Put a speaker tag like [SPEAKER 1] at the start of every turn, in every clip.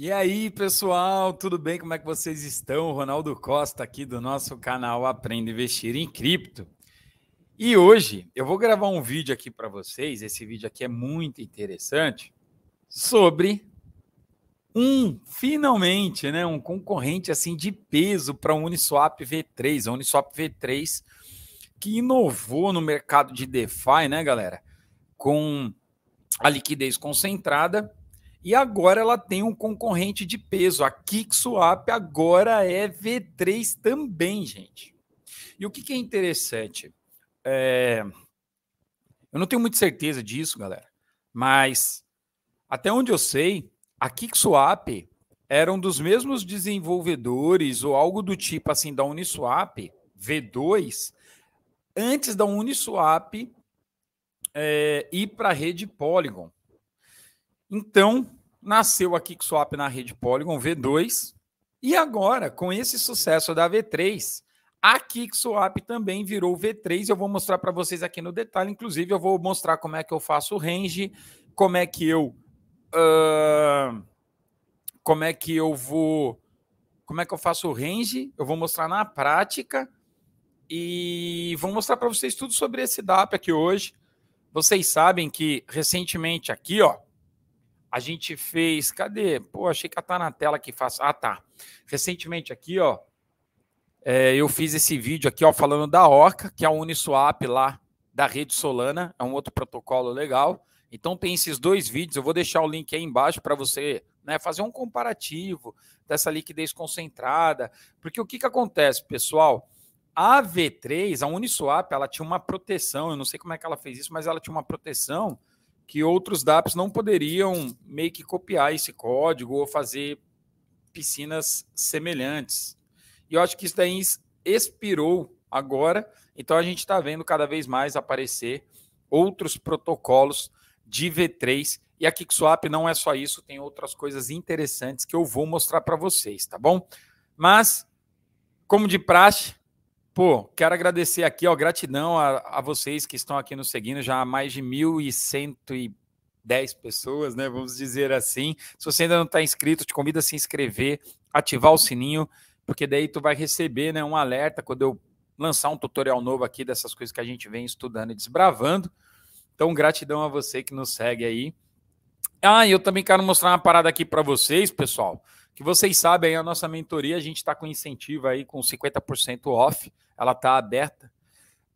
[SPEAKER 1] E aí, pessoal, tudo bem? Como é que vocês estão? Ronaldo Costa aqui do nosso canal Aprenda a Investir em Cripto. E hoje eu vou gravar um vídeo aqui para vocês. Esse vídeo aqui é muito interessante sobre um finalmente, né, um concorrente assim de peso para a Uniswap V3, a Uniswap V3 que inovou no mercado de DeFi, né, galera? Com a liquidez concentrada e agora ela tem um concorrente de peso. A KickSwap agora é V3 também, gente. E o que, que é interessante? É... Eu não tenho muita certeza disso, galera. Mas até onde eu sei, a KickSwap era um dos mesmos desenvolvedores ou algo do tipo assim da Uniswap V2 antes da Uniswap é, ir para a rede Polygon. Então, nasceu a QuickSwap na rede Polygon V2. E agora, com esse sucesso da V3, a QuickSwap também virou V3. Eu vou mostrar para vocês aqui no detalhe. Inclusive, eu vou mostrar como é que eu faço o range, como é que eu. Uh, como é que eu vou. Como é que eu faço o range? Eu vou mostrar na prática. E vou mostrar para vocês tudo sobre esse DAP aqui hoje. Vocês sabem que recentemente aqui, ó, a gente fez. Cadê? Pô, achei que tá na tela que faz. Ah, tá. Recentemente aqui, ó. É, eu fiz esse vídeo aqui, ó, falando da Orca, que é a Uniswap lá da rede Solana. É um outro protocolo legal. Então tem esses dois vídeos. Eu vou deixar o link aí embaixo para você né, fazer um comparativo dessa liquidez concentrada. Porque o que, que acontece, pessoal? A V3, a Uniswap, ela tinha uma proteção. Eu não sei como é que ela fez isso, mas ela tinha uma proteção que outros DApps não poderiam meio que copiar esse código ou fazer piscinas semelhantes. E eu acho que isso daí expirou agora, então a gente está vendo cada vez mais aparecer outros protocolos de V3. E a KickSwap não é só isso, tem outras coisas interessantes que eu vou mostrar para vocês, tá bom? Mas, como de praxe, Pô, quero agradecer aqui, ó, gratidão a, a vocês que estão aqui nos seguindo, já há mais de 1.110 pessoas, né? Vamos dizer assim. Se você ainda não está inscrito, te convido a se inscrever, ativar o sininho, porque daí tu vai receber né, um alerta quando eu lançar um tutorial novo aqui dessas coisas que a gente vem estudando e desbravando. Então, gratidão a você que nos segue aí. Ah, e eu também quero mostrar uma parada aqui para vocês, pessoal. Que vocês sabem, a nossa mentoria, a gente está com incentivo aí com 50% off ela está aberta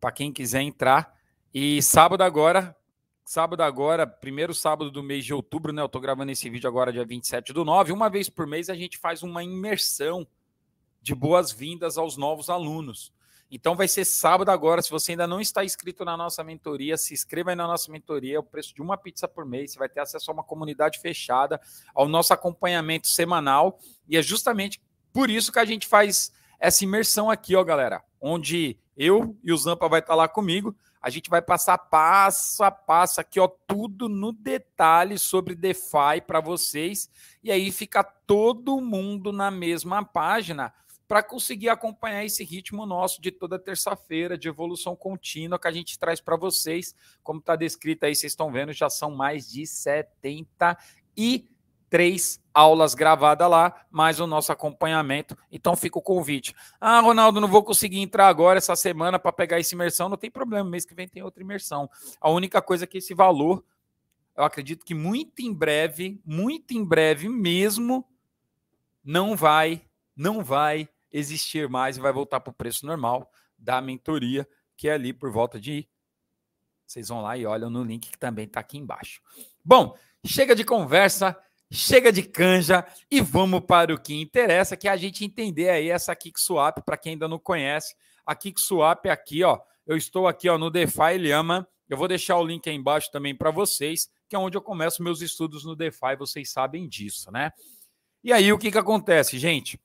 [SPEAKER 1] para quem quiser entrar. E sábado agora, sábado agora, primeiro sábado do mês de outubro, né? Eu estou gravando esse vídeo agora, dia 27 do 9. Uma vez por mês a gente faz uma imersão de boas-vindas aos novos alunos. Então vai ser sábado agora. Se você ainda não está inscrito na nossa mentoria, se inscreva aí na nossa mentoria. É o preço de uma pizza por mês. Você vai ter acesso a uma comunidade fechada, ao nosso acompanhamento semanal. E é justamente por isso que a gente faz essa imersão aqui, ó, galera onde eu e o Zampa vai estar tá lá comigo. A gente vai passar passo a passo aqui, ó, tudo no detalhe sobre DeFi para vocês. E aí fica todo mundo na mesma página para conseguir acompanhar esse ritmo nosso de toda terça-feira de evolução contínua que a gente traz para vocês. Como está descrito aí, vocês estão vendo, já são mais de 70 e três aulas gravadas lá, mais o nosso acompanhamento. Então fica o convite. Ah, Ronaldo, não vou conseguir entrar agora essa semana para pegar essa imersão. Não tem problema, mês que vem tem outra imersão. A única coisa é que esse valor, eu acredito que muito em breve, muito em breve mesmo, não vai, não vai existir mais e vai voltar para o preço normal da mentoria, que é ali por volta de. Vocês vão lá e olham no link que também está aqui embaixo. Bom, chega de conversa chega de canja e vamos para o que interessa, que é a gente entender aí essa KickSwap, para quem ainda não conhece, a KickSwap é aqui, ó, eu estou aqui ó, no DeFi Lhama, eu vou deixar o link aí embaixo também para vocês, que é onde eu começo meus estudos no DeFi, vocês sabem disso, né? E aí o que que acontece, gente?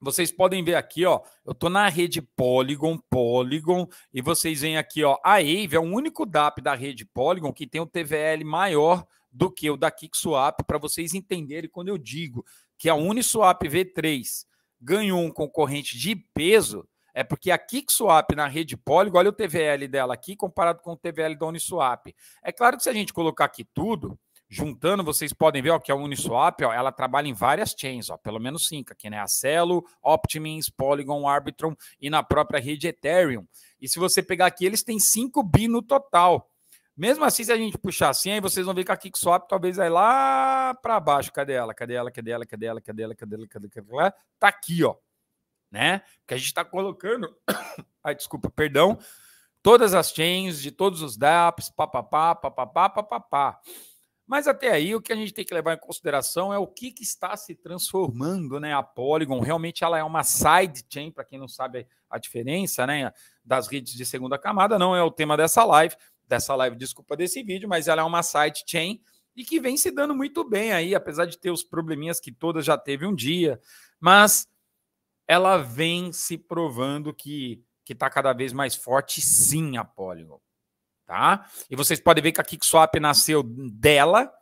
[SPEAKER 1] Vocês podem ver aqui, ó, eu tô na rede Polygon, Polygon, e vocês veem aqui, ó, a Wave é o único DAP da rede Polygon que tem o um TVL maior do que o da KickSwap, para vocês entenderem quando eu digo que a Uniswap V3 ganhou um concorrente de peso, é porque a KickSwap na rede Polygon, olha o TVL dela aqui comparado com o TVL da Uniswap. É claro que se a gente colocar aqui tudo, juntando, vocês podem ver ó, que a Uniswap ó, ela trabalha em várias chains, ó, pelo menos cinco aqui, né? Acelo, Optimins, Polygon, Arbitrum e na própria rede Ethereum. E se você pegar aqui, eles têm 5 bi no total. Mesmo assim, se a gente puxar assim, aí vocês vão ver que a Kickswap talvez vai lá para baixo. Cadê ela? Cadê ela? Cadê ela? Cadê ela? Cadê ela? Cadê ela? Cadê ela? Tá aqui, ó. Né? Porque a gente está colocando. Ai, desculpa, perdão. Todas as chains de todos os dApps, papapá, papapá, papapá. Mas até aí, o que a gente tem que levar em consideração é o que, que está se transformando, né? A Polygon, realmente ela é uma sidechain, para quem não sabe a diferença, né? Das redes de segunda camada, não é o tema dessa live dessa live, desculpa, desse vídeo, mas ela é uma site chain e que vem se dando muito bem aí, apesar de ter os probleminhas que todas já teve um dia, mas ela vem se provando que que está cada vez mais forte, sim, a Polygon, tá? E vocês podem ver que a KickSwap nasceu dela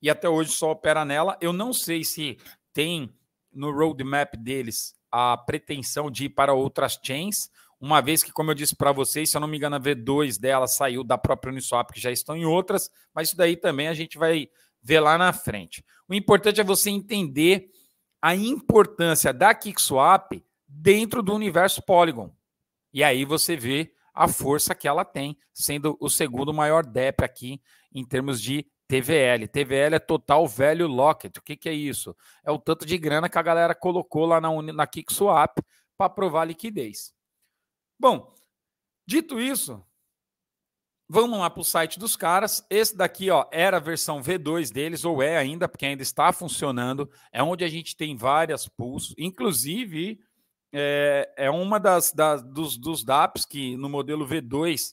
[SPEAKER 1] e até hoje só opera nela. Eu não sei se tem no roadmap deles a pretensão de ir para outras chains, uma vez que, como eu disse para vocês, se eu não me engano, a V2 dela saiu da própria Uniswap, que já estão em outras, mas isso daí também a gente vai ver lá na frente. O importante é você entender a importância da KickSwap dentro do universo Polygon. E aí você vê a força que ela tem, sendo o segundo maior DEP aqui em termos de TVL. TVL é Total Value Locket. O que, que é isso? É o tanto de grana que a galera colocou lá na, na KickSwap para provar liquidez. Bom, dito isso, vamos lá para o site dos caras. Esse daqui ó, era a versão V2 deles, ou é ainda, porque ainda está funcionando. É onde a gente tem várias pools, inclusive é, é uma das, das dos, dos DApps que no modelo V2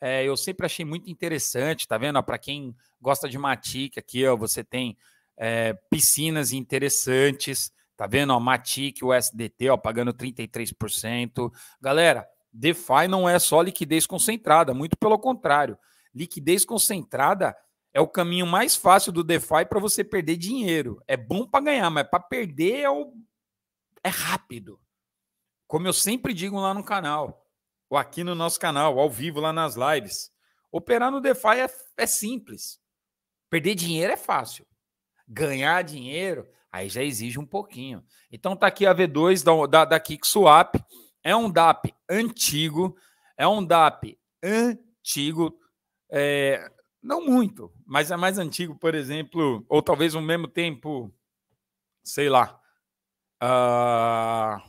[SPEAKER 1] é, eu sempre achei muito interessante, tá vendo? Para quem gosta de Matic, aqui ó, você tem é, piscinas interessantes, tá vendo? Ó, Matic, o SDT, ó, pagando 33%. Galera, DeFi não é só liquidez concentrada, muito pelo contrário. Liquidez concentrada é o caminho mais fácil do DeFi para você perder dinheiro. É bom para ganhar, mas para perder é, o... é rápido. Como eu sempre digo lá no canal, ou aqui no nosso canal, ao vivo lá nas lives. Operar no DeFi é, é simples. Perder dinheiro é fácil. Ganhar dinheiro, aí já exige um pouquinho. Então tá aqui a V2 da, da, da KickSwap. Swap é um DAP antigo, é um DAP antigo, é, não muito, mas é mais antigo, por exemplo, ou talvez no mesmo tempo, sei lá, uh,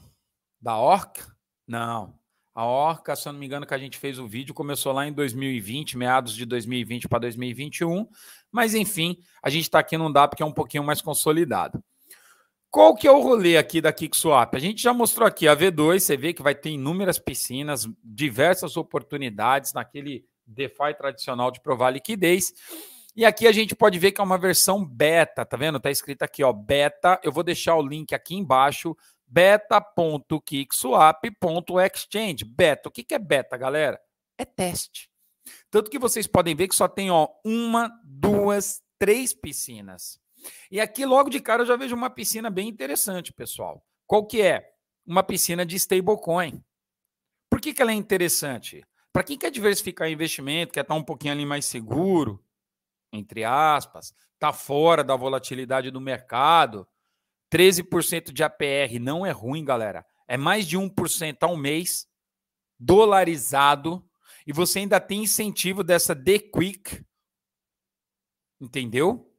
[SPEAKER 1] da Orca? Não. A Orca, se eu não me engano, que a gente fez o vídeo, começou lá em 2020, meados de 2020 para 2021. Mas, enfim, a gente está aqui num DAP que é um pouquinho mais consolidado. Qual que é o rolê aqui da KickSwap? A gente já mostrou aqui a V2, você vê que vai ter inúmeras piscinas, diversas oportunidades naquele DeFi tradicional de provar liquidez. E aqui a gente pode ver que é uma versão beta, tá vendo? Tá escrito aqui, ó, beta. Eu vou deixar o link aqui embaixo, beta.kickswap.exchange. Beta. O que que é beta, galera? É teste. Tanto que vocês podem ver que só tem, ó, uma, duas, três piscinas. E aqui, logo de cara, eu já vejo uma piscina bem interessante, pessoal. Qual que é? Uma piscina de stablecoin. Por que, que ela é interessante? Para quem quer diversificar investimento, quer estar tá um pouquinho ali mais seguro, entre aspas, está fora da volatilidade do mercado, 13% de APR não é ruim, galera. É mais de 1% ao mês, dolarizado, e você ainda tem incentivo dessa The Quick, entendeu?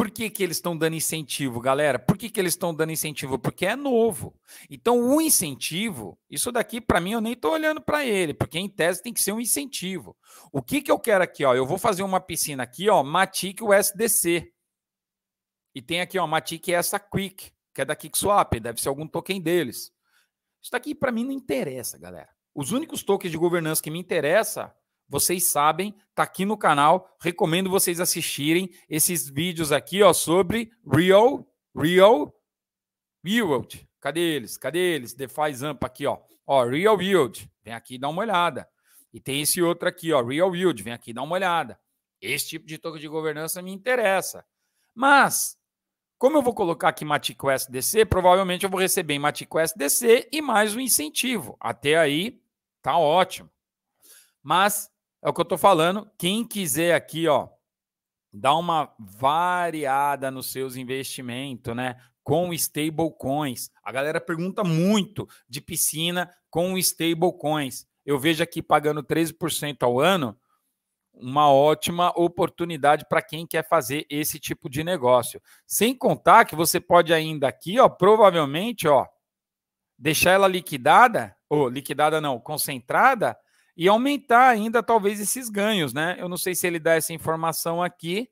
[SPEAKER 1] Por que, que eles estão dando incentivo, galera? Por que, que eles estão dando incentivo? Porque é novo. Então, o incentivo, isso daqui, para mim, eu nem estou olhando para ele, porque em tese tem que ser um incentivo. O que, que eu quero aqui? Ó? Eu vou fazer uma piscina aqui, ó, Matic USDC. E tem aqui, ó, Matic essa Quick, que é da QuickSwap, deve ser algum token deles. Isso daqui, para mim, não interessa, galera. Os únicos tokens de governança que me interessa vocês sabem, tá aqui no canal. Recomendo vocês assistirem esses vídeos aqui, ó, sobre Real, Real Yield. Cadê eles? Cadê eles? DeFi Zampa aqui, ó. Ó, Real Yield. Vem aqui e dá uma olhada. E tem esse outro aqui, ó, Real Yield. Vem aqui e dá uma olhada. Esse tipo de token de governança me interessa. Mas, como eu vou colocar aqui MaticQuest DC, provavelmente eu vou receber em MaticQuest DC e mais um incentivo. Até aí, tá ótimo. Mas é o que eu estou falando. Quem quiser aqui, ó, dar uma variada nos seus investimentos, né? Com stablecoins. A galera pergunta muito de piscina com stablecoins. Eu vejo aqui pagando 13% ao ano uma ótima oportunidade para quem quer fazer esse tipo de negócio. Sem contar que você pode ainda aqui, ó, provavelmente, ó, deixar ela liquidada, ou liquidada não, concentrada, e aumentar ainda talvez esses ganhos, né? Eu não sei se ele dá essa informação aqui,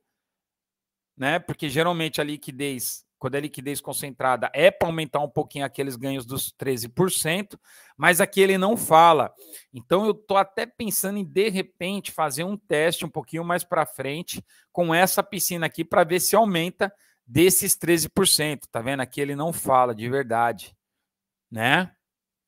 [SPEAKER 1] né? Porque geralmente a liquidez, quando é liquidez concentrada, é para aumentar um pouquinho aqueles ganhos dos 13%, mas aqui ele não fala. Então eu tô até pensando em de repente fazer um teste um pouquinho mais para frente com essa piscina aqui para ver se aumenta desses 13%, tá vendo? Aqui ele não fala de verdade, né?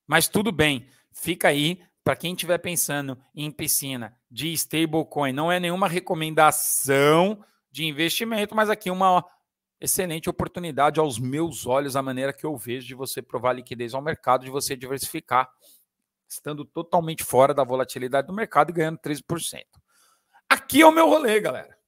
[SPEAKER 1] Mas tudo bem, fica aí para quem estiver pensando em piscina de stablecoin, não é nenhuma recomendação de investimento, mas aqui uma excelente oportunidade aos meus olhos, a maneira que eu vejo de você provar liquidez ao mercado, de você diversificar, estando totalmente fora da volatilidade do mercado e ganhando 13%. Aqui é o meu rolê, galera.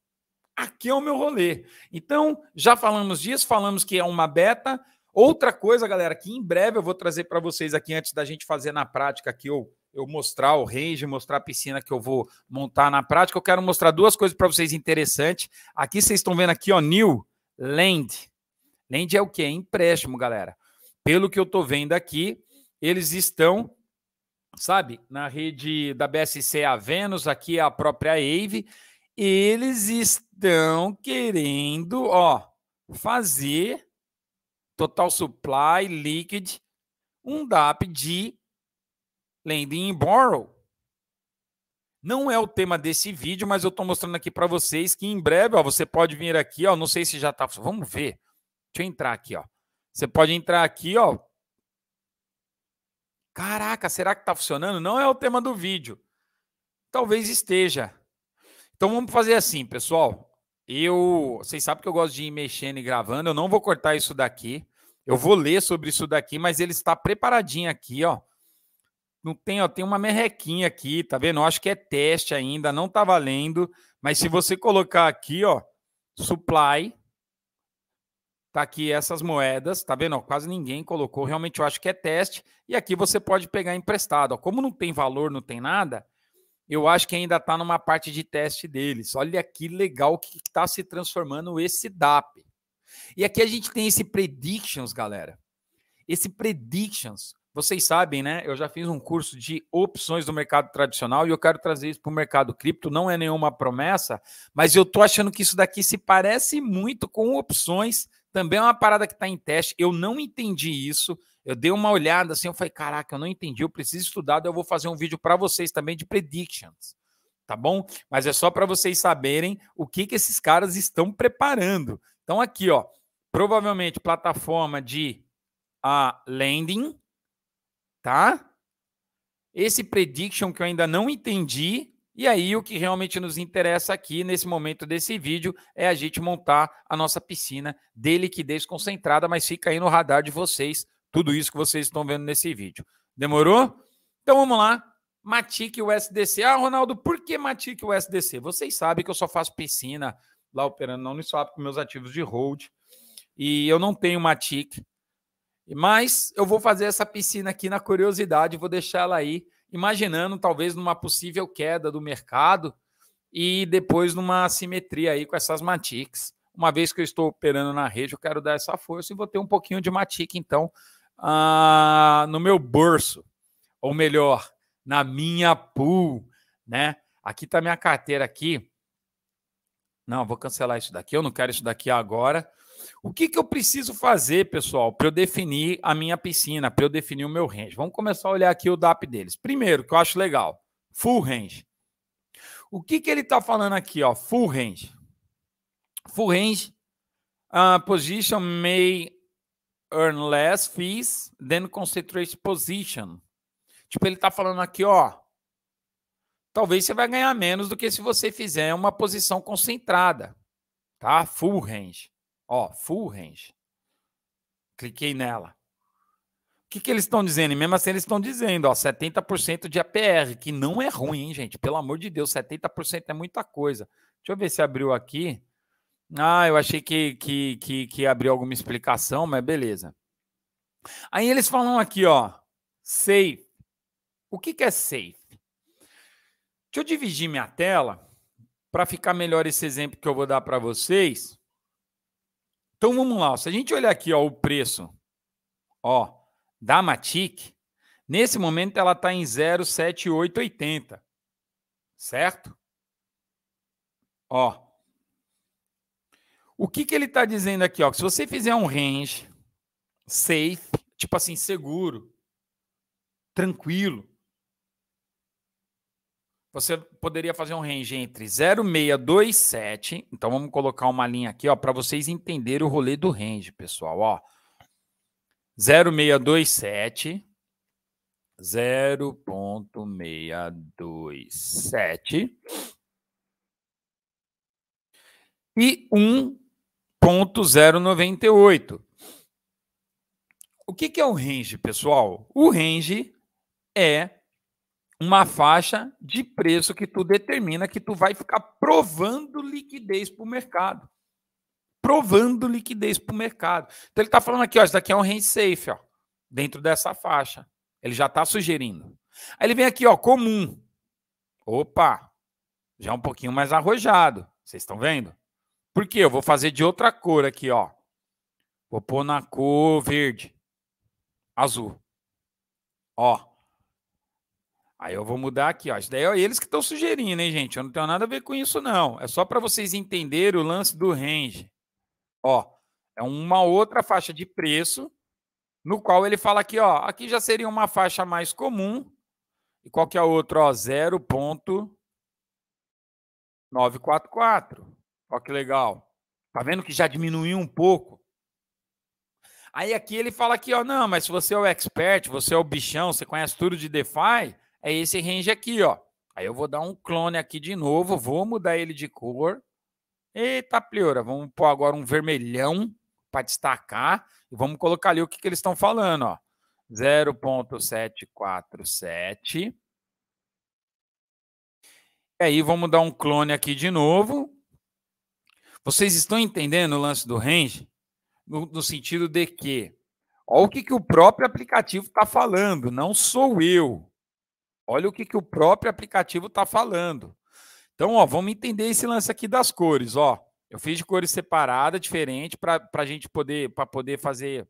[SPEAKER 1] Aqui é o meu rolê. Então, já falamos disso, falamos que é uma beta. Outra coisa, galera, que em breve eu vou trazer para vocês aqui antes da gente fazer na prática aqui ou eu mostrar o range, mostrar a piscina que eu vou montar na prática, eu quero mostrar duas coisas para vocês interessantes. Aqui vocês estão vendo aqui, ó, New Land. Land é o que? É empréstimo, galera. Pelo que eu estou vendo aqui, eles estão, sabe, na rede da BSC a Vênus, aqui é a própria AVE, eles estão querendo, ó, fazer total supply liquid um DAP de Lending in Borrow. Não é o tema desse vídeo, mas eu estou mostrando aqui para vocês que em breve, ó, você pode vir aqui, ó, não sei se já está, vamos ver. Deixa eu entrar aqui, ó. Você pode entrar aqui, ó. Caraca, será que está funcionando? Não é o tema do vídeo. Talvez esteja. Então vamos fazer assim, pessoal. Eu, vocês sabem que eu gosto de ir mexendo e gravando. Eu não vou cortar isso daqui. Eu vou ler sobre isso daqui, mas ele está preparadinho aqui, ó. Não tem, ó, tem uma merrequinha aqui, tá vendo? Eu acho que é teste ainda, não tá valendo. Mas se você colocar aqui, ó, supply, tá aqui essas moedas, tá vendo? Ó, quase ninguém colocou, realmente eu acho que é teste. E aqui você pode pegar emprestado. Ó, como não tem valor, não tem nada, eu acho que ainda tá numa parte de teste deles. Olha que legal que tá se transformando esse DAP. E aqui a gente tem esse predictions, galera. Esse predictions vocês sabem, né? Eu já fiz um curso de opções do mercado tradicional e eu quero trazer isso para o mercado cripto. Não é nenhuma promessa, mas eu tô achando que isso daqui se parece muito com opções. Também é uma parada que está em teste. Eu não entendi isso. Eu dei uma olhada assim, eu falei, caraca, eu não entendi. Eu preciso estudar. Eu vou fazer um vídeo para vocês também de predictions, tá bom? Mas é só para vocês saberem o que que esses caras estão preparando. Então aqui, ó, provavelmente plataforma de a ah, lending tá? Esse prediction que eu ainda não entendi, e aí, o que realmente nos interessa aqui nesse momento desse vídeo é a gente montar a nossa piscina de liquidez concentrada, mas fica aí no radar de vocês tudo isso que vocês estão vendo nesse vídeo. Demorou? Então vamos lá. Matic USDC. Ah, Ronaldo, por que Matic USDC? Vocês sabem que eu só faço piscina lá operando na Uniswap com meus ativos de hold. E eu não tenho Matic mas eu vou fazer essa piscina aqui na curiosidade, vou deixar ela aí, imaginando talvez numa possível queda do mercado e depois numa simetria aí com essas matics. Uma vez que eu estou operando na rede, eu quero dar essa força e vou ter um pouquinho de matic, então, ah, no meu bolso, ou melhor, na minha pool, né? Aqui está minha carteira aqui. Não, vou cancelar isso daqui, eu não quero isso daqui agora. O que, que eu preciso fazer, pessoal, para eu definir a minha piscina, para eu definir o meu range? Vamos começar a olhar aqui o DAP deles. Primeiro, que eu acho legal, full range. O que, que ele está falando aqui, ó? Full range. Full range uh, position may earn less fees than concentrated position. Tipo, ele está falando aqui, ó. Talvez você vai ganhar menos do que se você fizer uma posição concentrada, tá? Full range. Ó, full range. Cliquei nela. O que, que eles estão dizendo? E mesmo assim, eles estão dizendo, ó, 70% de APR, que não é ruim, hein, gente? Pelo amor de Deus, 70% é muita coisa. Deixa eu ver se abriu aqui. Ah, eu achei que, que, que, que abriu alguma explicação, mas beleza. Aí eles falam aqui, ó, safe. O que, que é safe? Deixa eu dividir minha tela para ficar melhor esse exemplo que eu vou dar para vocês. Então vamos lá. Se a gente olhar aqui ó, o preço ó, da Matic, nesse momento ela está em 0,7880. Certo? Ó. O que, que ele está dizendo aqui? Ó, que se você fizer um range safe, tipo assim, seguro, tranquilo, você poderia fazer um range entre 0,627. Então vamos colocar uma linha aqui, ó, para vocês entenderem o rolê do range, pessoal, ó. 0,627 0,627 e 1,098. O que, que é o range, pessoal? O range é uma faixa de preço que tu determina que tu vai ficar provando liquidez para o mercado. Provando liquidez para o mercado. Então ele está falando aqui, ó, isso daqui é um range safe, ó, dentro dessa faixa. Ele já está sugerindo. Aí ele vem aqui, ó, comum. Opa, já é um pouquinho mais arrojado. Vocês estão vendo? Porque eu vou fazer de outra cor aqui, ó. Vou pôr na cor verde, azul. Ó, Aí eu vou mudar aqui, ó. Isso daí é eles que estão sugerindo, hein, gente? Eu não tenho nada a ver com isso, não. É só para vocês entenderem o lance do range. Ó, é uma outra faixa de preço, no qual ele fala aqui, ó. Aqui já seria uma faixa mais comum. E qual que é a outra? Ó, 0.944. Ó, que legal. Tá vendo que já diminuiu um pouco? Aí aqui ele fala aqui, ó, não, mas se você é o expert, você é o bichão, você conhece tudo de DeFi, é esse range aqui, ó. Aí eu vou dar um clone aqui de novo, vou mudar ele de cor. Eita, pleura, vamos pôr agora um vermelhão para destacar e vamos colocar ali o que, que eles estão falando, ó. 0.747. E aí vamos dar um clone aqui de novo. Vocês estão entendendo o lance do range? No, no sentido de que, olha o que, que o próprio aplicativo está falando, não sou eu. Olha o que, que o próprio aplicativo está falando. Então, ó, vamos entender esse lance aqui das cores, ó. Eu fiz de cores separadas, diferente, para a gente poder, para poder fazer,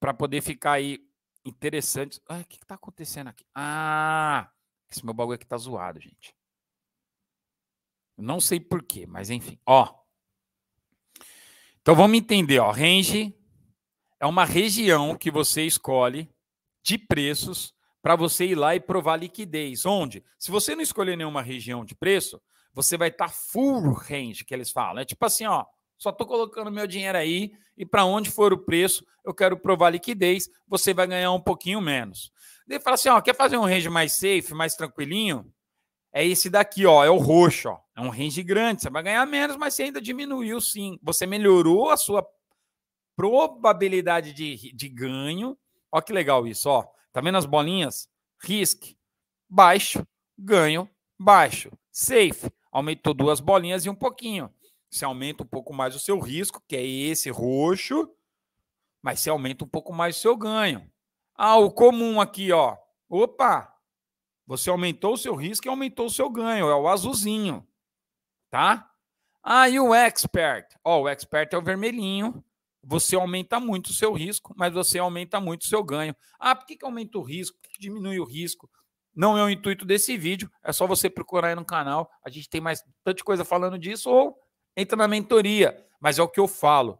[SPEAKER 1] para poder ficar aí interessante. Ah, o que, que tá acontecendo aqui? Ah, esse meu bagulho aqui tá zoado, gente. Não sei porquê, mas enfim, ó. Então vamos entender, ó. Range é uma região que você escolhe de preços para você ir lá e provar liquidez. Onde? Se você não escolher nenhuma região de preço, você vai estar tá full range, que eles falam. É tipo assim, ó, só estou colocando meu dinheiro aí e para onde for o preço, eu quero provar liquidez, você vai ganhar um pouquinho menos. Ele fala assim, ó, quer fazer um range mais safe, mais tranquilinho? É esse daqui, ó, é o roxo, ó. É um range grande, você vai ganhar menos, mas você ainda diminuiu sim. Você melhorou a sua probabilidade de, de ganho. Ó que legal isso, ó. Tá vendo as bolinhas? Risk, baixo, ganho, baixo. Safe, aumentou duas bolinhas e um pouquinho. Você aumenta um pouco mais o seu risco, que é esse roxo, mas você aumenta um pouco mais o seu ganho. Ah, o comum aqui, ó. Opa! Você aumentou o seu risco e aumentou o seu ganho, é o azulzinho, tá? Ah, e o expert? Ó, o expert é o vermelhinho você aumenta muito o seu risco, mas você aumenta muito o seu ganho. Ah, por que, que aumenta o risco? Por que, que diminui o risco? Não é o intuito desse vídeo, é só você procurar aí no canal. A gente tem mais tanta coisa falando disso, ou entra na mentoria. Mas é o que eu falo.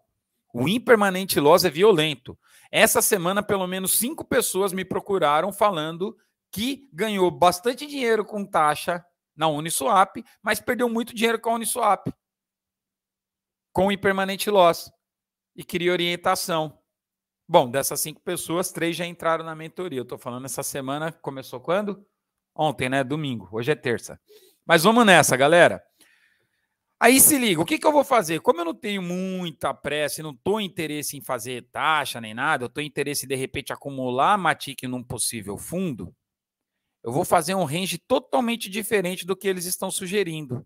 [SPEAKER 1] O impermanente loss é violento. Essa semana, pelo menos cinco pessoas me procuraram falando que ganhou bastante dinheiro com taxa na Uniswap, mas perdeu muito dinheiro com a Uniswap, com o impermanente loss e queria orientação. Bom, dessas cinco pessoas, três já entraram na mentoria. Eu estou falando essa semana, começou quando? Ontem, né? Domingo. Hoje é terça. Mas vamos nessa, galera. Aí se liga, o que, que eu vou fazer? Como eu não tenho muita pressa, e não estou interesse em fazer taxa nem nada, eu estou interesse em, de repente, acumular Matic num possível fundo, eu vou fazer um range totalmente diferente do que eles estão sugerindo.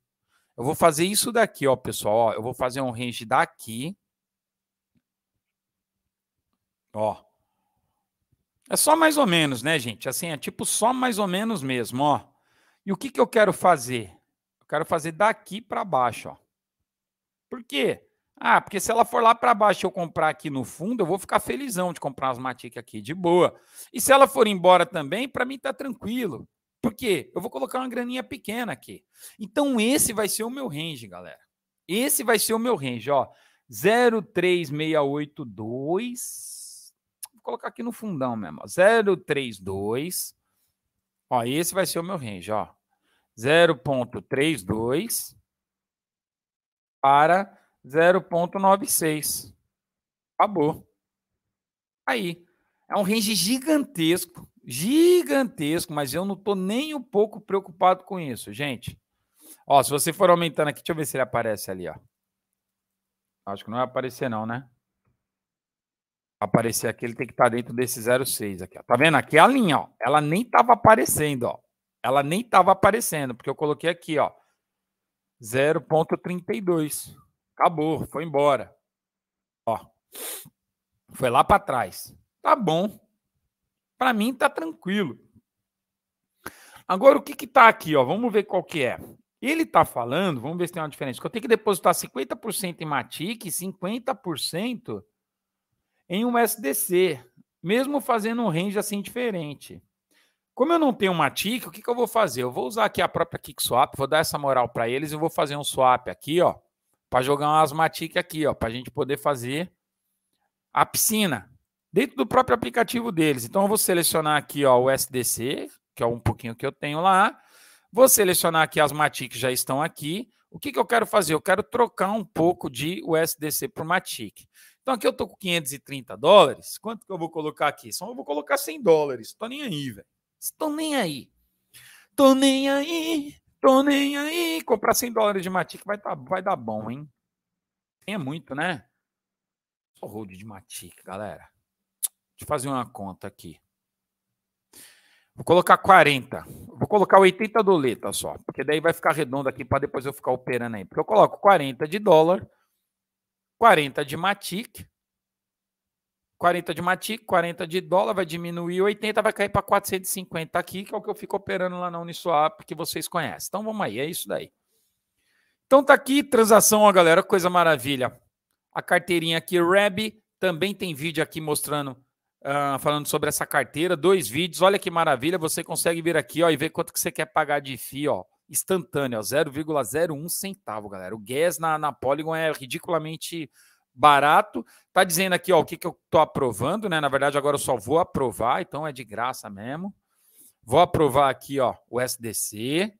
[SPEAKER 1] Eu vou fazer isso daqui, ó, pessoal. Ó, eu vou fazer um range daqui Ó. É só mais ou menos, né, gente? Assim, é tipo só mais ou menos mesmo, ó. E o que, que eu quero fazer? Eu quero fazer daqui para baixo, ó. Por quê? Ah, porque se ela for lá para baixo e eu comprar aqui no fundo, eu vou ficar felizão de comprar as maticas aqui, de boa. E se ela for embora também, para mim tá tranquilo. Por quê? Eu vou colocar uma graninha pequena aqui. Então esse vai ser o meu range, galera. Esse vai ser o meu range, ó. 03682 colocar aqui no fundão mesmo. 032. Ó, esse vai ser o meu range, ó. 0.32 para 0.96. Acabou. Aí. É um range gigantesco, gigantesco, mas eu não estou nem um pouco preocupado com isso, gente. Ó, se você for aumentando aqui, deixa eu ver se ele aparece ali, ó. Acho que não vai aparecer não, né? aparecer aqui, ele tem que estar tá dentro desse 06 aqui. Ó. Tá vendo? Aqui é a linha, ó. Ela nem estava aparecendo, ó. Ela nem estava aparecendo, porque eu coloquei aqui, ó. 0.32. Acabou, foi embora. Ó. Foi lá para trás. Tá bom. Para mim tá tranquilo. Agora o que que tá aqui, ó? Vamos ver qual que é. Ele tá falando, vamos ver se tem uma diferença. Que eu tenho que depositar 50% em Matic e 50% em um SDC, mesmo fazendo um range assim diferente. Como eu não tenho uma TIC, o que, que eu vou fazer? Eu vou usar aqui a própria KickSwap, vou dar essa moral para eles e vou fazer um swap aqui, ó, para jogar umas matic aqui, ó, para a gente poder fazer a piscina dentro do próprio aplicativo deles. Então eu vou selecionar aqui, ó, o SDC, que é um pouquinho que eu tenho lá. Vou selecionar aqui as matic já estão aqui. O que, que eu quero fazer? Eu quero trocar um pouco de USDC por matic. Então aqui eu tô com 530 dólares. Quanto que eu vou colocar aqui? Só eu vou colocar 100 dólares. Tô nem aí, velho. Tô nem aí. Tô nem aí. Tô nem aí. Comprar 100 dólares de Matic vai, tá, vai dar bom, hein? É muito, né? Só hold de Matic, galera. Deixa eu fazer uma conta aqui. Vou colocar 40. Vou colocar 80 doleta só, porque daí vai ficar redondo aqui para depois eu ficar operando aí. Porque eu coloco 40 de dólar 40 de Matic. 40 de Matic, 40 de dólar, vai diminuir 80, vai cair para 450 aqui, que é o que eu fico operando lá na Uniswap, que vocês conhecem. Então vamos aí, é isso daí. Então tá aqui, transação, ó, galera, coisa maravilha. A carteirinha aqui, Reb, também tem vídeo aqui mostrando, uh, falando sobre essa carteira, dois vídeos, olha que maravilha, você consegue vir aqui ó, e ver quanto que você quer pagar de FII, ó instantânea, 0,01 centavo, galera. O gas na, na Polygon é ridiculamente barato. Tá dizendo aqui, ó, o que, que eu tô aprovando, né? Na verdade, agora eu só vou aprovar, então é de graça mesmo. Vou aprovar aqui, ó, o SDC.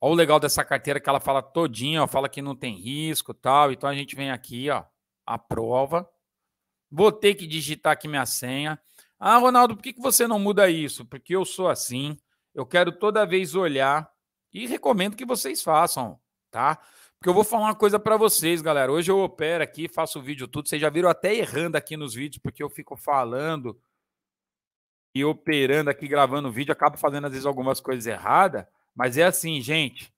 [SPEAKER 1] Ó, o legal dessa carteira que ela fala todinha, ó, fala que não tem risco, tal. Então a gente vem aqui, ó, aprova. Vou ter que digitar aqui minha senha. Ah, Ronaldo, por que, que você não muda isso? Porque eu sou assim. Eu quero toda vez olhar e recomendo que vocês façam, tá? Porque eu vou falar uma coisa para vocês, galera. Hoje eu opero aqui, faço vídeo tudo. Vocês já viram até errando aqui nos vídeos, porque eu fico falando e operando aqui, gravando vídeo, acabo fazendo às vezes algumas coisas erradas. Mas é assim, gente.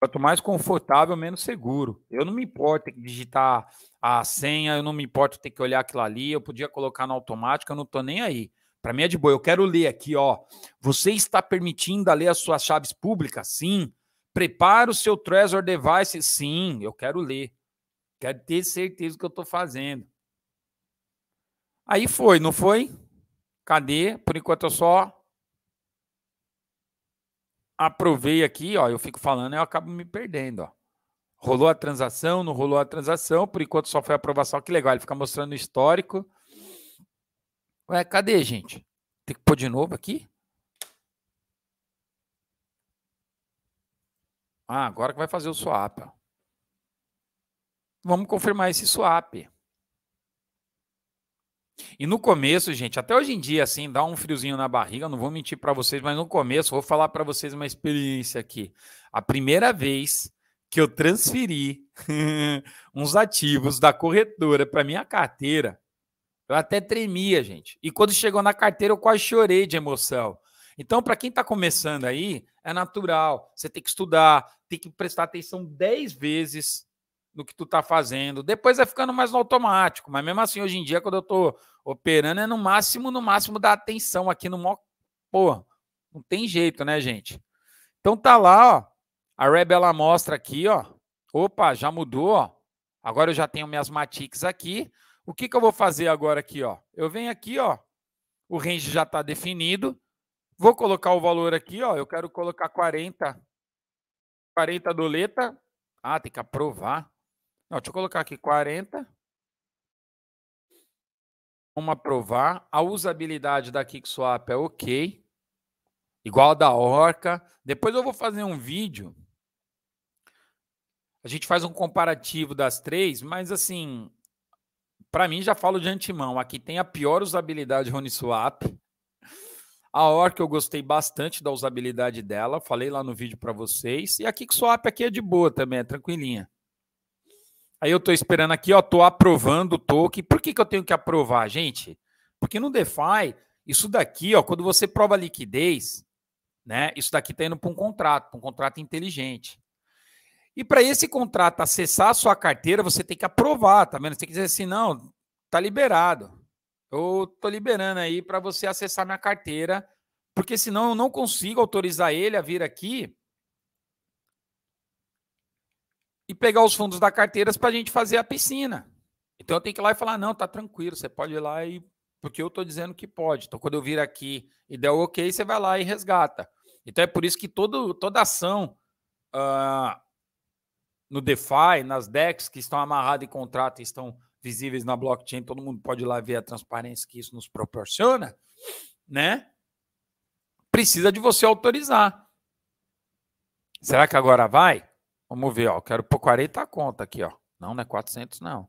[SPEAKER 1] Quanto mais confortável, menos seguro. Eu não me importo ter que digitar a senha, eu não me importo ter que olhar aquilo ali. Eu podia colocar no automático, eu não tô nem aí. Para mim é de boa. Eu quero ler aqui, ó. Você está permitindo a ler as suas chaves públicas? Sim. Prepara o seu Trezor Device? Sim, eu quero ler. Quero ter certeza do que eu estou fazendo. Aí foi, não foi? Cadê? Por enquanto eu só aprovei aqui, ó. Eu fico falando, e eu acabo me perdendo, ó. Rolou a transação, não rolou a transação, por enquanto só foi aprovação. Que legal, ele fica mostrando o histórico. Ué, cadê, gente? Tem que pôr de novo aqui? Ah, agora que vai fazer o swap. Ó. Vamos confirmar esse swap. E no começo, gente, até hoje em dia, assim, dá um friozinho na barriga, não vou mentir para vocês, mas no começo, vou falar para vocês uma experiência aqui. A primeira vez que eu transferi uns ativos da corretora para minha carteira, eu até tremia, gente. E quando chegou na carteira, eu quase chorei de emoção. Então, para quem está começando aí, é natural. Você tem que estudar, tem que prestar atenção 10 vezes no que tu está fazendo. Depois vai ficando mais no automático. Mas mesmo assim, hoje em dia, quando eu estou operando, é no máximo, no máximo da atenção aqui no maior... Pô, não tem jeito, né, gente? Então tá lá, ó. A Reb, ela mostra aqui, ó. Opa, já mudou, ó. Agora eu já tenho minhas Matix aqui. O que, que eu vou fazer agora aqui? Ó? Eu venho aqui, ó. o range já está definido. Vou colocar o valor aqui, ó. eu quero colocar 40, 40 doleta. Ah, tem que aprovar. Não, deixa eu colocar aqui 40. Vamos aprovar. A usabilidade da KickSwap é ok. Igual a da Orca. Depois eu vou fazer um vídeo. A gente faz um comparativo das três, mas assim, para mim, já falo de antemão. Aqui tem a pior usabilidade Rony Swap. A Orc eu gostei bastante da usabilidade dela, falei lá no vídeo para vocês. E a Kickswap aqui é de boa também, é tranquilinha. Aí eu estou esperando aqui, ó, tô aprovando o token. Por que, que eu tenho que aprovar, gente? Porque no DeFi, isso daqui, ó, quando você prova liquidez, né, isso daqui tá indo para um contrato, um contrato inteligente. E para esse contrato acessar a sua carteira, você tem que aprovar, tá vendo? Você tem que dizer assim, não, tá liberado. Eu tô liberando aí para você acessar minha carteira, porque senão eu não consigo autorizar ele a vir aqui e pegar os fundos da carteira para a gente fazer a piscina. Então eu tenho que ir lá e falar: não, tá tranquilo, você pode ir lá e. Porque eu tô dizendo que pode. Então quando eu vir aqui e der ok, você vai lá e resgata. Então é por isso que todo, toda ação uh, no DeFi, nas DEX que estão amarradas em contrato e estão visíveis na blockchain, todo mundo pode ir lá ver a transparência que isso nos proporciona, né? Precisa de você autorizar. Será que agora vai? Vamos ver, ó. Quero pôr 40 conta aqui, ó. Não, não é 400, não.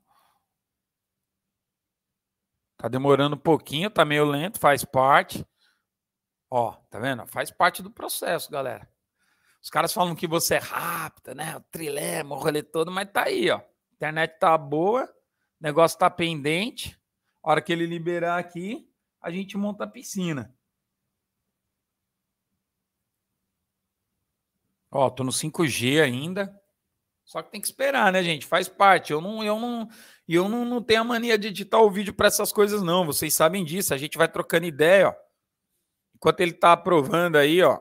[SPEAKER 1] Tá demorando um pouquinho, tá meio lento, faz parte. Ó, tá vendo? Faz parte do processo, galera. Os caras falam que você é rápida, né? O trilé, o rolê todo, mas tá aí, ó. A internet tá boa, negócio tá pendente. A hora que ele liberar aqui, a gente monta a piscina. Ó, tô no 5G ainda. Só que tem que esperar, né, gente? Faz parte. Eu não, eu não, eu não, não tenho a mania de editar o vídeo para essas coisas, não. Vocês sabem disso. A gente vai trocando ideia, ó. Enquanto ele tá aprovando aí, ó.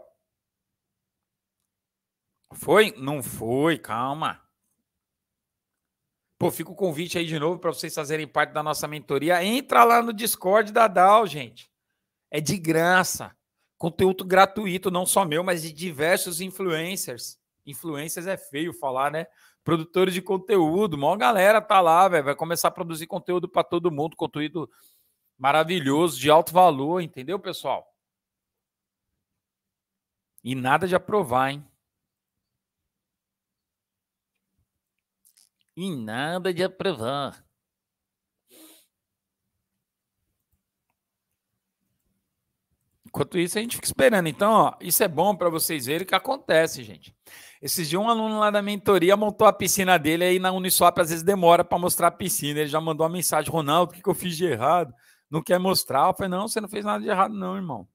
[SPEAKER 1] Foi? Não foi, calma. Pô, fica o convite aí de novo para vocês fazerem parte da nossa mentoria. Entra lá no Discord da DAO, gente. É de graça. Conteúdo gratuito, não só meu, mas de diversos influencers. Influencers é feio falar, né? Produtores de conteúdo. Mó galera tá lá, velho. Vai começar a produzir conteúdo para todo mundo, conteúdo maravilhoso, de alto valor, entendeu, pessoal? E nada de aprovar, hein? E nada de aprovar. Enquanto isso, a gente fica esperando. Então, ó, isso é bom para vocês verem o que acontece, gente. Esses dias, um aluno lá da mentoria montou a piscina dele, aí na Uniswap às vezes demora para mostrar a piscina. Ele já mandou uma mensagem: Ronaldo, o que, que eu fiz de errado? Não quer mostrar? Eu falei: Não, você não fez nada de errado, não, irmão.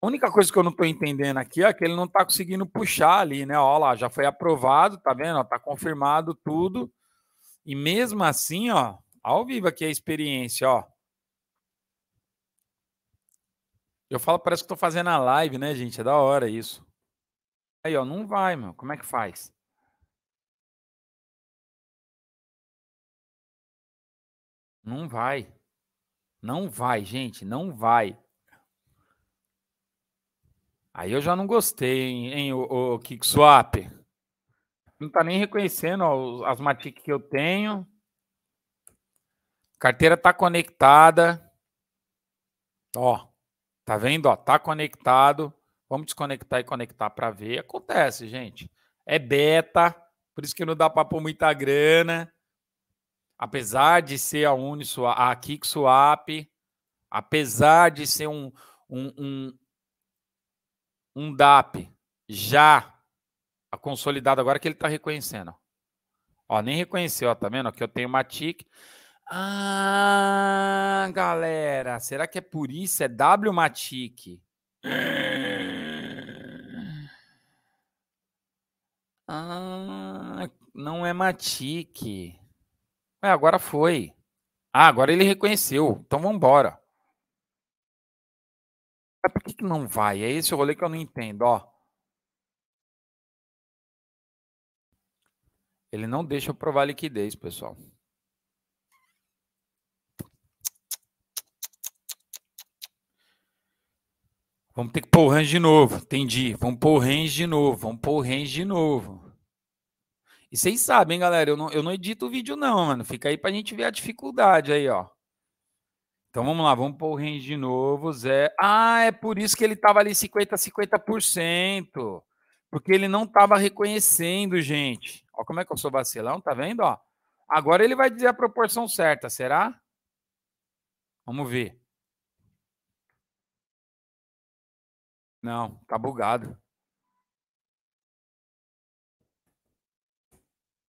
[SPEAKER 1] A única coisa que eu não estou entendendo aqui é que ele não está conseguindo puxar ali, né? Olha lá, já foi aprovado, tá vendo? Está confirmado tudo. E mesmo assim, ó, ao vivo aqui a experiência, ó. Eu falo, parece que estou fazendo a live, né, gente? É da hora isso. Aí, ó, não vai, meu. Como é que faz? Não vai. Não vai, gente, não vai. Aí eu já não gostei, hein, hein o, o Kickswap. Não tá nem reconhecendo ó, as matic que eu tenho. A carteira tá conectada. Ó, tá vendo? Ó, tá conectado. Vamos desconectar e conectar para ver. Acontece, gente. É beta, por isso que não dá para pôr muita grana. Apesar de ser a Uniswap, a KickSwap, apesar de ser um, um, um um DAP já consolidado agora que ele está reconhecendo. Ó, nem reconheceu, ó, tá vendo? Aqui eu tenho uma TIC. Ah, galera, será que é por isso? É W Matic. Ah, não é Matic. É, agora foi. Ah, agora ele reconheceu. Então vamos embora. Mas é por que, que não vai? É esse o rolê que eu não entendo, ó. Ele não deixa eu provar liquidez, pessoal. Vamos ter que pôr o range de novo. Entendi. Vamos pôr o range de novo. Vamos pôr o range de novo. E vocês sabem, galera, eu não, eu não edito o vídeo não, mano. Fica aí pra gente ver a dificuldade aí, ó. Então vamos lá, vamos pôr o range de novo, Zé. Ah, é por isso que ele estava ali 50%, 50%. Porque ele não estava reconhecendo, gente. Ó, como é que eu sou vacilão, tá vendo? Ó, agora ele vai dizer a proporção certa, será? Vamos ver.
[SPEAKER 2] Não, tá bugado.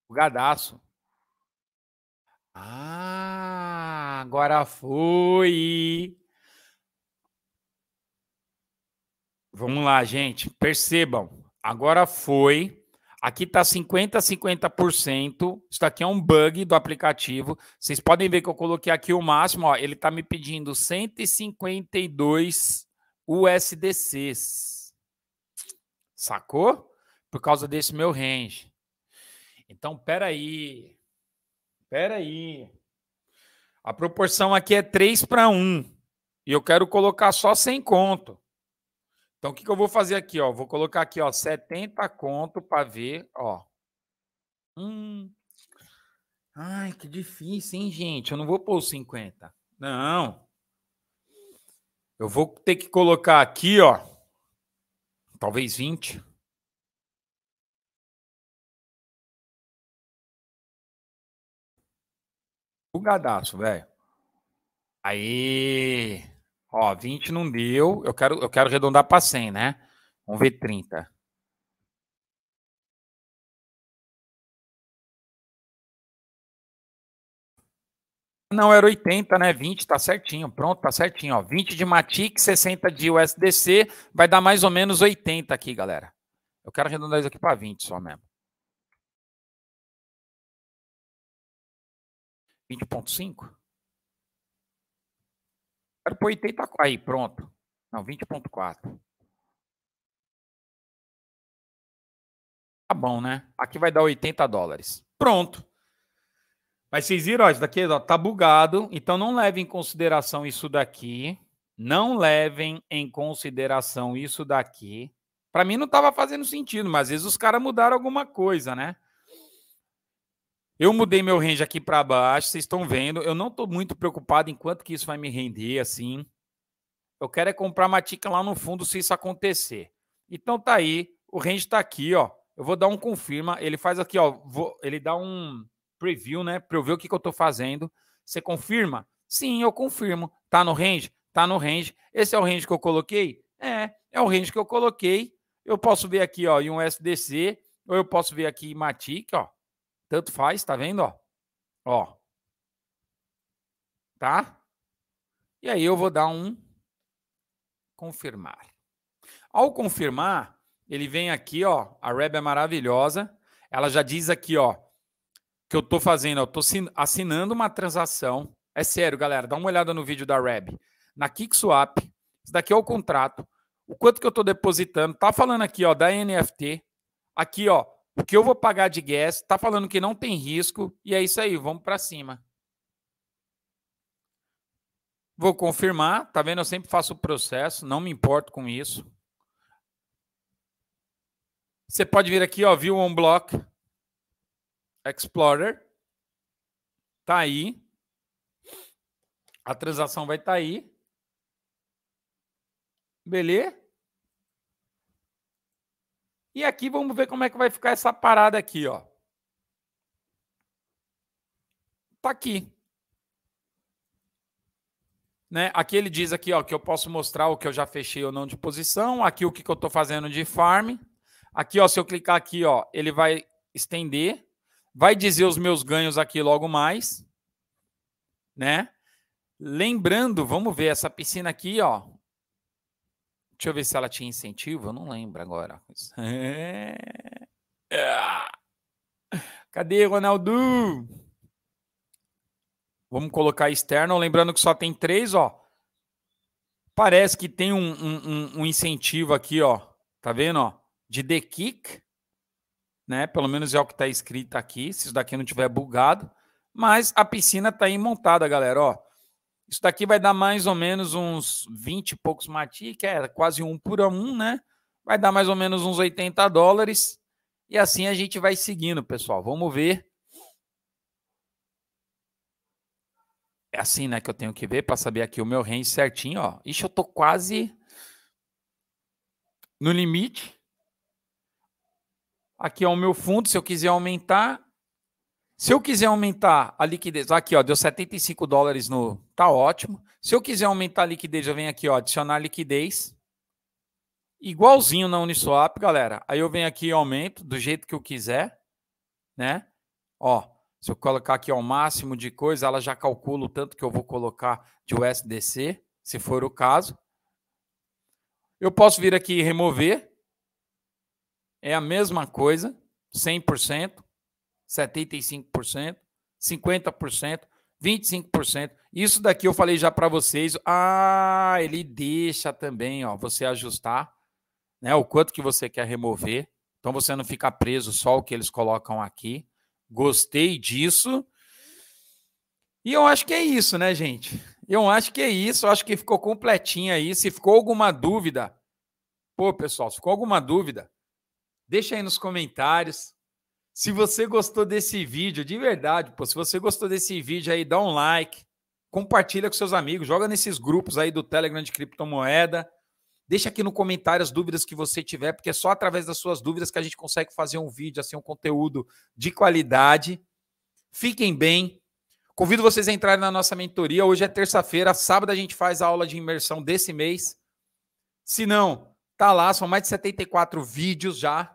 [SPEAKER 1] Bugadaço. Agora foi. Vamos lá, gente. Percebam. Agora foi. Aqui está 50%, 50%. Isso aqui é um bug do aplicativo. Vocês podem ver que eu coloquei aqui o máximo. Ó, ele está me pedindo 152 USDCs. Sacou? Por causa desse meu range. Então, peraí. Peraí. A proporção aqui é 3 para 1. E eu quero colocar só 100 conto. Então, o que, que eu vou fazer aqui? Ó? Vou colocar aqui ó, 70 conto para ver. Ó. Hum. Ai, que difícil, hein, gente? Eu não vou pôr 50. Não. Eu vou ter que colocar aqui, ó. Talvez 20. Bugadaço, velho. Aí, ó, 20 não deu. Eu quero, eu quero arredondar para 100, né? Vamos ver 30. Não, era 80, né? 20, tá certinho. Pronto, tá certinho. Ó. 20 de Matic, 60 de USDC, vai dar mais ou menos 80 aqui, galera. Eu quero arredondar isso aqui para 20 só mesmo.
[SPEAKER 2] 20.5? Quero pôr 80. Aí, pronto. Não, 20.4. Tá bom, né?
[SPEAKER 1] Aqui vai dar 80 dólares. Pronto. Mas vocês viram, ó, isso daqui ó, tá bugado. Então não levem em consideração isso daqui. Não levem em consideração isso daqui. Para mim não estava fazendo sentido, mas às vezes os caras mudaram alguma coisa, né? Eu mudei meu range aqui para baixo, vocês estão vendo. Eu não estou muito preocupado enquanto que isso vai me render assim. Eu quero é comprar tica lá no fundo se isso acontecer. Então tá aí, o range está aqui, ó. Eu vou dar um confirma, ele faz aqui, ó, vou, ele dá um preview, né, para eu ver o que, que eu estou fazendo. Você confirma? Sim, eu confirmo. Tá no range? Tá no range. Esse é o range que eu coloquei? É, é o range que eu coloquei. Eu posso ver aqui, ó, em um SDC, ou eu posso ver aqui em Matic, ó. Tanto faz, tá vendo? Ó. ó. Tá? E aí eu vou dar um confirmar. Ao confirmar, ele vem aqui, ó. A Reb é maravilhosa. Ela já diz aqui, ó, que eu tô fazendo, eu tô assinando uma transação. É sério, galera, dá uma olhada no vídeo da Reb. Na KickSwap, isso daqui é o contrato. O quanto que eu tô depositando. Tá falando aqui, ó, da NFT. Aqui, ó, o que eu vou pagar de gas, tá falando que não tem risco e é isso aí, vamos para cima. Vou confirmar, tá vendo? Eu sempre faço o processo, não me importo com isso. Você pode vir aqui, ó, View on Block Explorer. Tá aí. A transação vai estar tá aí. Beleza? E aqui vamos ver como é que vai ficar essa parada aqui, ó. Tá aqui. Né? Aqui ele diz aqui, ó, que eu posso mostrar o que eu já fechei ou não de posição, aqui o que, que eu estou fazendo de farm. Aqui, ó, se eu clicar aqui, ó, ele vai estender, vai dizer os meus ganhos aqui logo mais, né? Lembrando, vamos ver essa piscina aqui, ó. Deixa eu ver se ela tinha incentivo, eu não lembro agora. É. Cadê, Ronaldo? Vamos colocar externo, lembrando que só tem três, ó. Parece que tem um, um, um incentivo aqui, ó. Tá vendo, ó? De The Kick, né? Pelo menos é o que tá escrito aqui, se isso daqui não tiver bugado. Mas a piscina tá aí montada, galera, ó. Isso daqui vai dar mais ou menos uns 20 e poucos mati, que é quase um por um, né? Vai dar mais ou menos uns 80 dólares. E assim a gente vai seguindo, pessoal. Vamos ver. É assim, né, que eu tenho que ver para saber aqui o meu range certinho, ó. Ixi, eu tô quase no limite. Aqui é o meu fundo, se eu quiser aumentar, se eu quiser aumentar a liquidez, aqui ó, deu 75 dólares no, tá ótimo. Se eu quiser aumentar a liquidez, eu venho aqui ó, adicionar liquidez. Igualzinho na Uniswap, galera. Aí eu venho aqui e aumento do jeito que eu quiser, né? Ó, se eu colocar aqui ao máximo de coisa, ela já calcula o tanto que eu vou colocar de USDC, se for o caso. Eu posso vir aqui e remover. É a mesma coisa, 100%. 75%, 50%, 25%. Isso daqui eu falei já para vocês. Ah, ele deixa também, ó, você ajustar, né, o quanto que você quer remover. Então você não fica preso só o que eles colocam aqui. Gostei disso. E eu acho que é isso, né, gente? Eu acho que é isso. Eu acho que ficou completinho aí. Se ficou alguma dúvida, pô, pessoal, se ficou alguma dúvida, deixa aí nos comentários. Se você gostou desse vídeo, de verdade, pô, se você gostou desse vídeo aí, dá um like, compartilha com seus amigos, joga nesses grupos aí do Telegram de criptomoeda. Deixa aqui no comentário as dúvidas que você tiver, porque é só através das suas dúvidas que a gente consegue fazer um vídeo, assim, um conteúdo de qualidade. Fiquem bem. Convido vocês a entrarem na nossa mentoria. Hoje é terça-feira, sábado a gente faz a aula de imersão desse mês. Se não, tá lá, são mais de 74 vídeos já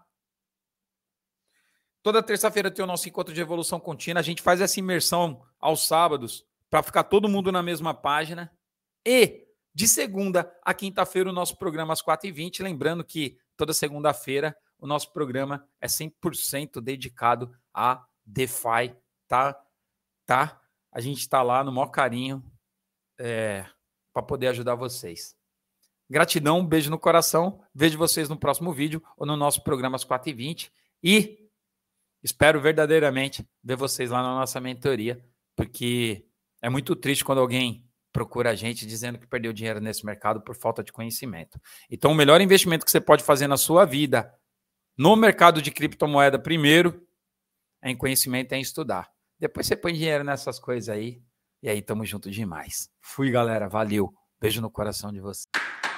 [SPEAKER 1] Toda terça-feira tem o nosso encontro de evolução contínua. A gente faz essa imersão aos sábados para ficar todo mundo na mesma página. E de segunda a quinta-feira o nosso programa às 4h20. Lembrando que toda segunda-feira o nosso programa é 100% dedicado a DeFi, tá? Tá? A gente está lá no maior carinho é, para poder ajudar vocês. Gratidão, um beijo no coração. Vejo vocês no próximo vídeo ou no nosso programa às 4h20. E Espero verdadeiramente ver vocês lá na nossa mentoria, porque é muito triste quando alguém procura a gente dizendo que perdeu dinheiro nesse mercado por falta de conhecimento. Então, o melhor investimento que você pode fazer na sua vida, no mercado de criptomoeda, primeiro, é em conhecimento, é em estudar. Depois você põe dinheiro nessas coisas aí, e aí tamo junto demais. Fui, galera. Valeu. Beijo no coração de vocês.